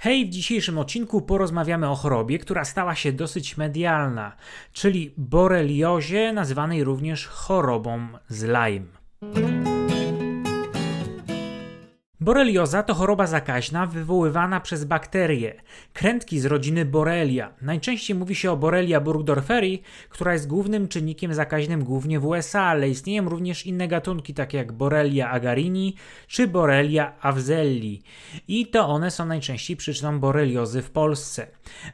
Hej, w dzisiejszym odcinku porozmawiamy o chorobie, która stała się dosyć medialna, czyli boreliozie, nazywanej również chorobą z Lyme. Borelioza to choroba zakaźna wywoływana przez bakterie, krętki z rodziny Borelia. Najczęściej mówi się o Borelia burgdorferi, która jest głównym czynnikiem zakaźnym głównie w USA, ale istnieją również inne gatunki takie jak Borelia agarini czy Borelia avzelli i to one są najczęściej przyczyną boreliozy w Polsce.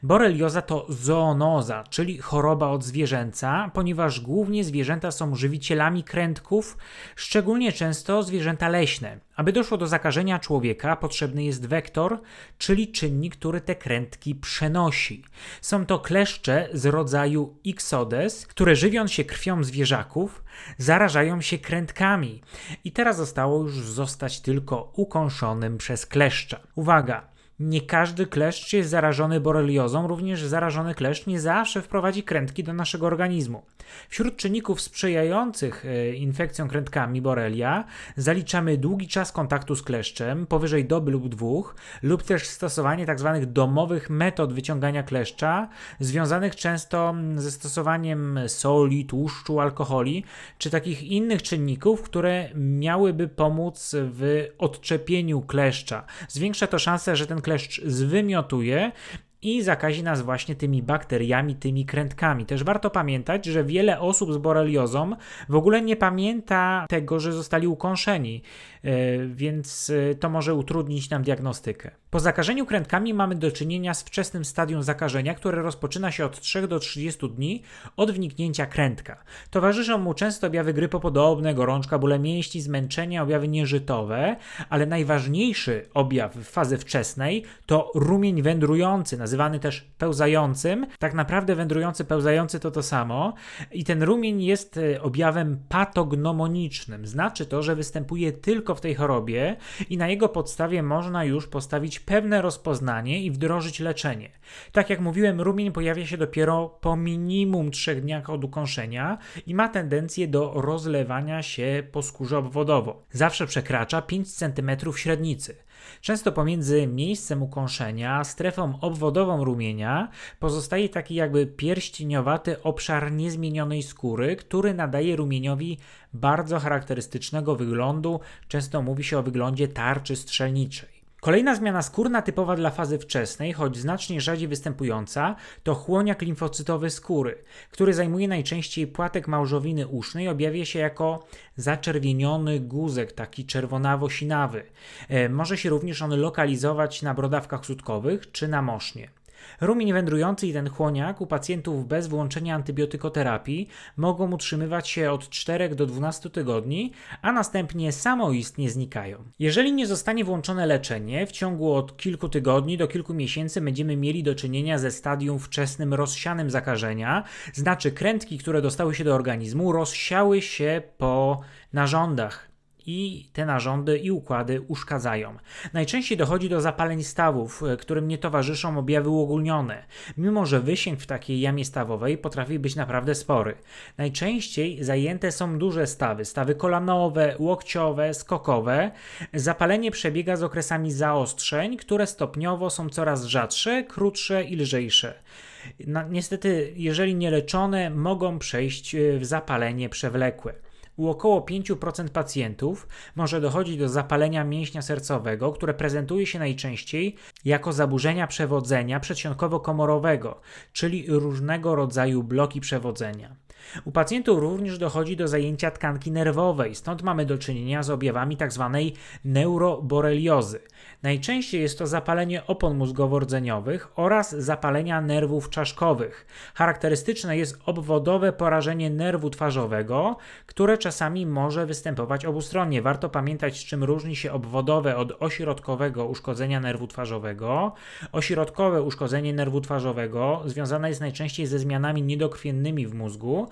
Borelioza to zoonoza, czyli choroba od zwierzęca, ponieważ głównie zwierzęta są żywicielami krętków, szczególnie często zwierzęta leśne. Aby doszło do zakażenia tworzenia człowieka potrzebny jest wektor, czyli czynnik, który te krętki przenosi. Są to kleszcze z rodzaju Ixodes, które żywiąc się krwią zwierzaków, zarażają się krętkami. I teraz zostało już zostać tylko ukąszonym przez kleszcza. Uwaga! Nie każdy kleszcz jest zarażony boreliozą, również zarażony kleszcz nie zawsze wprowadzi krętki do naszego organizmu. Wśród czynników sprzyjających e, infekcjom krętkami borelia zaliczamy długi czas kontaktu z kleszczem, powyżej doby lub dwóch, lub też stosowanie tzw. Tak domowych metod wyciągania kleszcza, związanych często ze stosowaniem soli, tłuszczu, alkoholi, czy takich innych czynników, które miałyby pomóc w odczepieniu kleszcza. Zwiększa to szansę, że ten kleszcz dreszcz zwymiotuje i zakazi nas właśnie tymi bakteriami, tymi krętkami. Też warto pamiętać, że wiele osób z boreliozą w ogóle nie pamięta tego, że zostali ukąszeni, e, więc e, to może utrudnić nam diagnostykę. Po zakażeniu krętkami mamy do czynienia z wczesnym stadium zakażenia, które rozpoczyna się od 3 do 30 dni od wniknięcia krętka. Towarzyszą mu często objawy grypopodobne, gorączka, bóle mięśni, zmęczenia, objawy nieżytowe, ale najważniejszy objaw w fazie wczesnej to rumień wędrujący, nazywany nazywany też pełzającym. Tak naprawdę wędrujący, pełzający to to samo. I ten rumień jest e, objawem patognomonicznym. Znaczy to, że występuje tylko w tej chorobie i na jego podstawie można już postawić pewne rozpoznanie i wdrożyć leczenie. Tak jak mówiłem, rumień pojawia się dopiero po minimum 3 dniach od ukąszenia i ma tendencję do rozlewania się po skórze obwodowo. Zawsze przekracza 5 cm średnicy. Często pomiędzy miejscem ukąszenia, strefą obwodową rumienia pozostaje taki jakby pierścieniowaty obszar niezmienionej skóry, który nadaje rumieniowi bardzo charakterystycznego wyglądu. Często mówi się o wyglądzie tarczy strzelniczej. Kolejna zmiana skórna typowa dla fazy wczesnej, choć znacznie rzadziej występująca, to chłoniak limfocytowy skóry, który zajmuje najczęściej płatek małżowiny usznej, objawia się jako zaczerwieniony guzek, taki czerwonawo-sinawy. E, może się również on lokalizować na brodawkach sutkowych czy na mosznie. Rumień wędrujący i ten chłoniak u pacjentów bez włączenia antybiotykoterapii mogą utrzymywać się od 4 do 12 tygodni, a następnie samoistnie znikają. Jeżeli nie zostanie włączone leczenie, w ciągu od kilku tygodni do kilku miesięcy będziemy mieli do czynienia ze stadium wczesnym rozsianym zakażenia, znaczy krętki, które dostały się do organizmu, rozsiały się po narządach i te narządy i układy uszkadzają. Najczęściej dochodzi do zapaleń stawów, e, którym nie towarzyszą objawy uogólnione, mimo że wysięg w takiej jamie stawowej potrafi być naprawdę spory. Najczęściej zajęte są duże stawy, stawy kolanowe, łokciowe, skokowe. Zapalenie przebiega z okresami zaostrzeń, które stopniowo są coraz rzadsze, krótsze i lżejsze. niestety, jeżeli nieleczone, mogą przejść e, w zapalenie przewlekłe. U około 5% pacjentów może dochodzić do zapalenia mięśnia sercowego, które prezentuje się najczęściej jako zaburzenia przewodzenia przedsionkowo-komorowego, czyli różnego rodzaju bloki przewodzenia. U pacjentów również dochodzi do zajęcia tkanki nerwowej, stąd mamy do czynienia z objawami tzw. Tak neuroboreliozy. Najczęściej jest to zapalenie opon mózgowo-rdzeniowych oraz zapalenia nerwów czaszkowych. Charakterystyczne jest obwodowe porażenie nerwu twarzowego, które czasami może występować obustronnie. Warto pamiętać, z czym różni się obwodowe od ośrodkowego uszkodzenia nerwu twarzowego. Ośrodkowe uszkodzenie nerwu twarzowego związane jest najczęściej ze zmianami niedokrwiennymi w mózgu,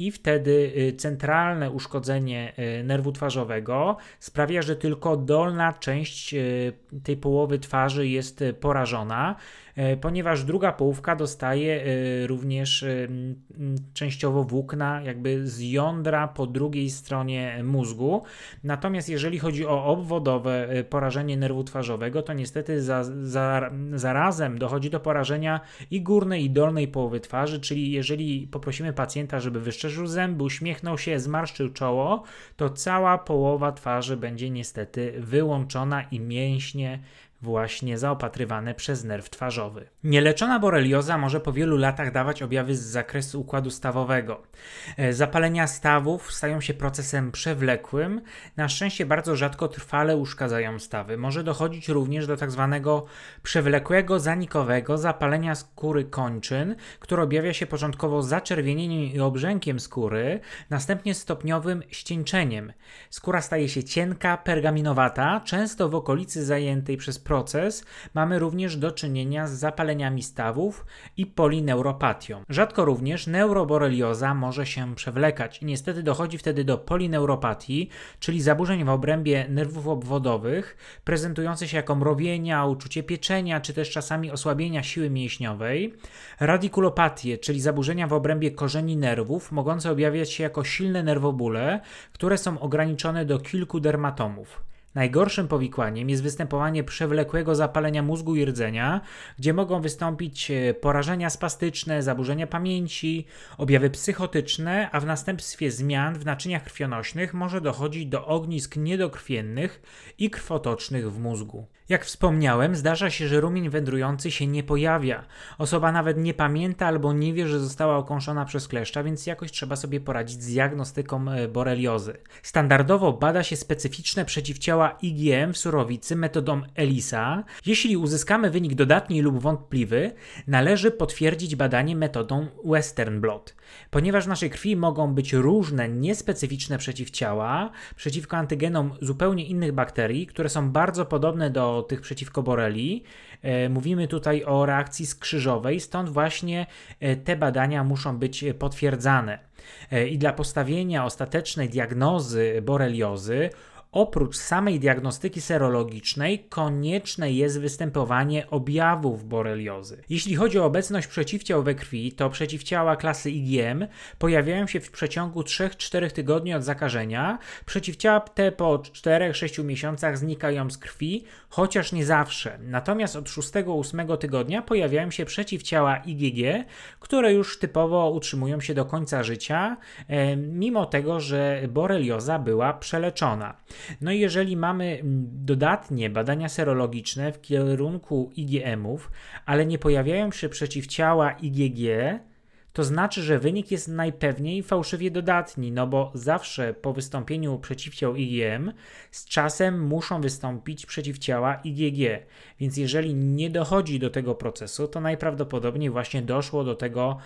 i wtedy y, centralne uszkodzenie y, nerwu twarzowego sprawia, że tylko dolna część y, tej połowy twarzy jest porażona, ponieważ druga połówka dostaje również częściowo włókna jakby z jądra po drugiej stronie mózgu. Natomiast jeżeli chodzi o obwodowe porażenie nerwu twarzowego, to niestety za, za, zarazem dochodzi do porażenia i górnej i dolnej połowy twarzy, czyli jeżeli poprosimy pacjenta, żeby wyszczerzyć przeżył zęby, uśmiechnął się, zmarszczył czoło, to cała połowa twarzy będzie niestety wyłączona i mięśnie właśnie zaopatrywane przez nerw twarzowy. Nieleczona borelioza może po wielu latach dawać objawy z zakresu układu stawowego. E, zapalenia stawów stają się procesem przewlekłym, na szczęście bardzo rzadko trwale uszkadzają stawy. Może dochodzić również do tak zwanego przewlekłego, zanikowego zapalenia skóry kończyn, które objawia się początkowo zaczerwienieniem i obrzękiem skóry, następnie stopniowym ścieńczeniem. Skóra staje się cienka, pergaminowata, często w okolicy zajętej przez proces mamy również do czynienia z zapaleniami stawów i polineuropatią. Rzadko również neuroborelioza może się przewlekać i niestety dochodzi wtedy do polineuropatii, czyli zaburzeń w obrębie nerwów obwodowych, prezentujących się jako mrowienia, uczucie pieczenia, czy też czasami osłabienia siły mięśniowej, Radikulopatie, czyli zaburzenia w obrębie korzeni nerwów, mogące objawiać się jako silne nerwobóle, które są ograniczone do kilku dermatomów. Najgorszym powikłaniem jest występowanie przewlekłego zapalenia mózgu i rdzenia, gdzie mogą wystąpić e, porażenia spastyczne, zaburzenia pamięci, objawy psychotyczne, a w następstwie zmian w naczyniach krwionośnych może dochodzić do ognisk niedokrwiennych i krwotocznych w mózgu. Jak wspomniałem, zdarza się, że rumień wędrujący się nie pojawia. Osoba nawet nie pamięta albo nie wie, że została okąszona przez kleszcza, więc jakoś trzeba sobie poradzić z diagnostyką e, boreliozy. Standardowo bada się specyficzne przeciwciała IgM w surowicy metodą ELISA. Jeśli uzyskamy wynik dodatni lub wątpliwy, należy potwierdzić badanie metodą Western Blot. Ponieważ w naszej krwi mogą być różne niespecyficzne przeciwciała przeciwko antygenom zupełnie innych bakterii, które są bardzo podobne do tych przeciwko boreli. E, mówimy tutaj o reakcji skrzyżowej, stąd właśnie e, te badania muszą być potwierdzane. E, I dla postawienia ostatecznej diagnozy boreliozy oprócz samej diagnostyki serologicznej konieczne jest występowanie objawów boreliozy. Jeśli chodzi o obecność przeciwciał we krwi, to przeciwciała klasy IgM pojawiają się w przeciągu 3-4 tygodni od zakażenia. Przeciwciała te po 4-6 miesiącach znikają z krwi, chociaż nie zawsze. Natomiast od 6-8 tygodnia pojawiają się przeciwciała IgG, które już typowo utrzymują się do końca życia, e, mimo tego, że borelioza była przeleczona. No i jeżeli mamy mm, dodatnie badania serologiczne w kierunku IgM-ów, ale nie pojawiają się przeciwciała IgG, to znaczy, że wynik jest najpewniej fałszywie dodatni, no bo zawsze po wystąpieniu przeciwciał IgM z czasem muszą wystąpić przeciwciała IgG. Więc jeżeli nie dochodzi do tego procesu, to najprawdopodobniej właśnie doszło do tego,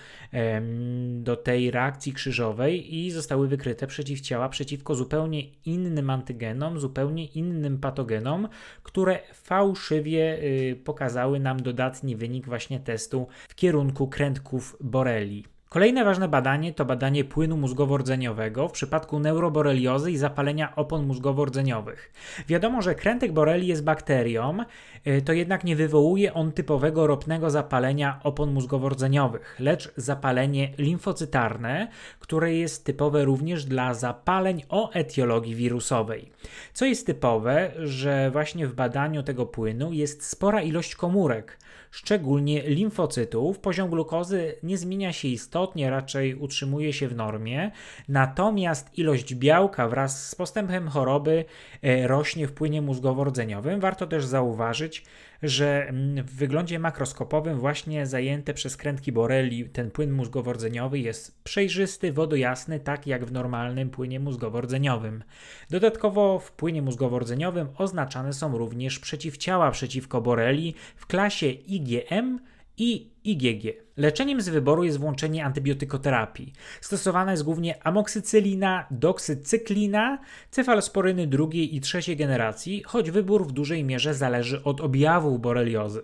do tej reakcji krzyżowej i zostały wykryte przeciwciała przeciwko zupełnie innym antygenom, zupełnie innym patogenom, które fałszywie y, pokazały nam dodatni wynik właśnie testu w kierunku krętków boreli. Kolejne ważne badanie to badanie płynu mózgowo-rdzeniowego w przypadku neuroboreliozy i zapalenia opon mózgowo-rdzeniowych. Wiadomo, że krętek boreli jest bakterią, y, to jednak nie wywołuje on typowego ropnego zapalenia opon mózgowo-rdzeniowych, lecz zapalenie limfocytarne, które jest typowe również dla zapaleń o etiologii wirusowej. Co jest typowe, że właśnie w badaniu tego płynu jest spora ilość komórek, szczególnie limfocytów, poziom glukozy nie zmienia się istotnie, istotnie raczej utrzymuje się w normie, natomiast ilość białka wraz z postępem choroby e, rośnie w płynie mózgowo-rdzeniowym. Warto też zauważyć, że mm, w wyglądzie makroskopowym właśnie zajęte przez krętki boreli ten płyn mózgowodzeniowy jest przejrzysty, wodojasny, tak jak w normalnym płynie mózgowodzeniowym. Dodatkowo w płynie mózgowodzeniowym oznaczane są również przeciwciała przeciwko boreli w klasie IgM i IgG. Leczeniem z wyboru jest włączenie antybiotykoterapii. Stosowana jest głównie amoksycylina, doksycyklina, cefalosporyny drugiej i trzeciej generacji, choć wybór w dużej mierze zależy od objawów boreliozy.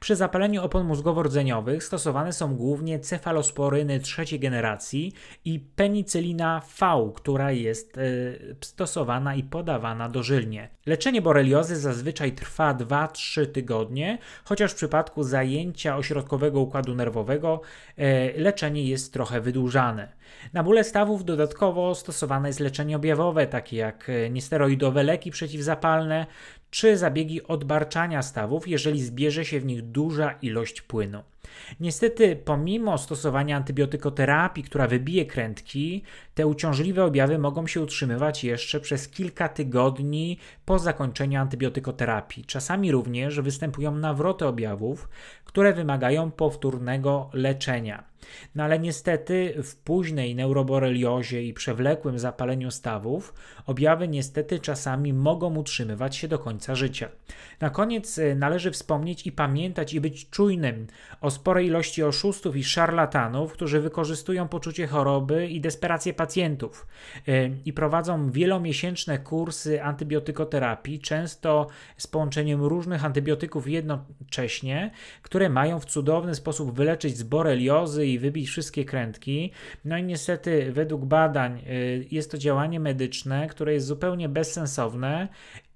Przy zapaleniu opon mózgowo-rdzeniowych stosowane są głównie cefalosporyny trzeciej generacji i penicylina V, która jest y, stosowana i podawana dożylnie. Leczenie boreliozy zazwyczaj trwa 2-3 tygodnie, chociaż w przypadku zajęcia ośrodkowego układu nerwowego y, leczenie jest trochę wydłużane. Na bóle stawów dodatkowo stosowane jest leczenie objawowe, takie jak e, niesteroidowe leki przeciwzapalne czy zabiegi odbarczania stawów, jeżeli zbierze się w nich duża ilość płynu. Niestety, pomimo stosowania antybiotykoterapii, która wybije krętki, te uciążliwe objawy mogą się utrzymywać jeszcze przez kilka tygodni po zakończeniu antybiotykoterapii. Czasami również występują nawroty objawów, które wymagają powtórnego leczenia. No ale niestety w późnej neuroboreliozie i przewlekłym zapaleniu stawów objawy niestety czasami mogą utrzymywać się do końca życia. Na koniec e, należy wspomnieć i pamiętać i być czujnym o o sporej ilości oszustów i szarlatanów, którzy wykorzystują poczucie choroby i desperację pacjentów y, i prowadzą wielomiesięczne kursy antybiotykoterapii, często z połączeniem różnych antybiotyków jednocześnie, które mają w cudowny sposób wyleczyć z boreliozy i wybić wszystkie krętki. No i niestety, według badań, y, jest to działanie medyczne, które jest zupełnie bezsensowne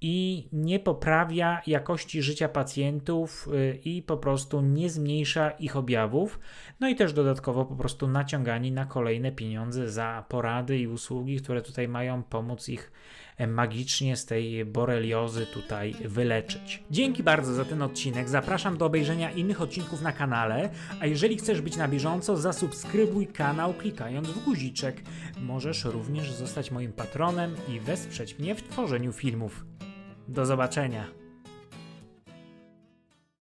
i nie poprawia jakości życia pacjentów y, i po prostu nie zmniejsza ich objawów. No i też dodatkowo po prostu naciągani na kolejne pieniądze za porady i usługi, które tutaj mają pomóc ich e, magicznie z tej boreliozy tutaj wyleczyć. Dzięki bardzo za ten odcinek. Zapraszam do obejrzenia innych odcinków na kanale, a jeżeli chcesz być na bieżąco, zasubskrybuj kanał klikając w guziczek. Możesz również zostać moim patronem i wesprzeć mnie w tworzeniu filmów. Do zobaczenia.